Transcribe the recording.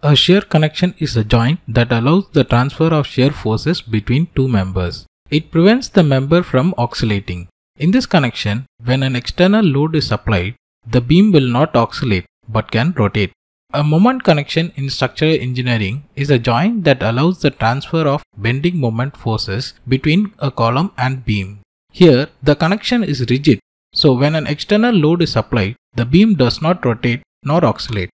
A shear connection is a joint that allows the transfer of shear forces between two members. It prevents the member from oscillating. In this connection, when an external load is applied, the beam will not oscillate but can rotate. A moment connection in structural engineering is a joint that allows the transfer of bending moment forces between a column and beam. Here, the connection is rigid, so when an external load is applied, the beam does not rotate nor oscillate.